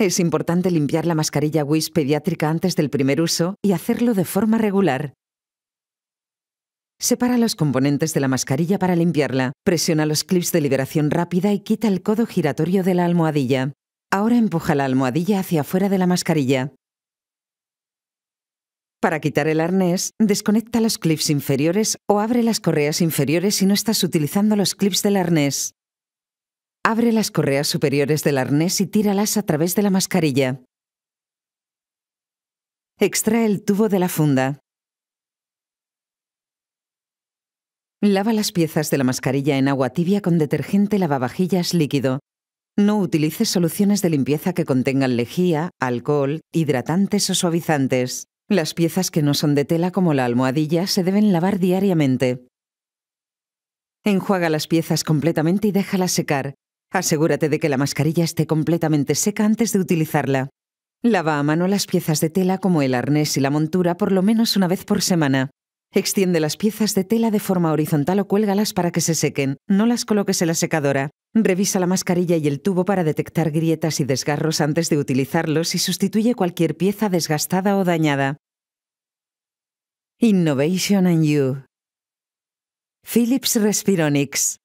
Es importante limpiar la mascarilla WIS pediátrica antes del primer uso y hacerlo de forma regular. Separa los componentes de la mascarilla para limpiarla, presiona los clips de liberación rápida y quita el codo giratorio de la almohadilla. Ahora empuja la almohadilla hacia afuera de la mascarilla. Para quitar el arnés, desconecta los clips inferiores o abre las correas inferiores si no estás utilizando los clips del arnés. Abre las correas superiores del arnés y tíralas a través de la mascarilla. Extrae el tubo de la funda. Lava las piezas de la mascarilla en agua tibia con detergente lavavajillas líquido. No utilice soluciones de limpieza que contengan lejía, alcohol, hidratantes o suavizantes. Las piezas que no son de tela como la almohadilla se deben lavar diariamente. Enjuaga las piezas completamente y déjalas secar. Asegúrate de que la mascarilla esté completamente seca antes de utilizarla. Lava a mano las piezas de tela como el arnés y la montura por lo menos una vez por semana. Extiende las piezas de tela de forma horizontal o cuélgalas para que se sequen. No las coloques en la secadora. Revisa la mascarilla y el tubo para detectar grietas y desgarros antes de utilizarlos y sustituye cualquier pieza desgastada o dañada. Innovation and You. Philips Respironics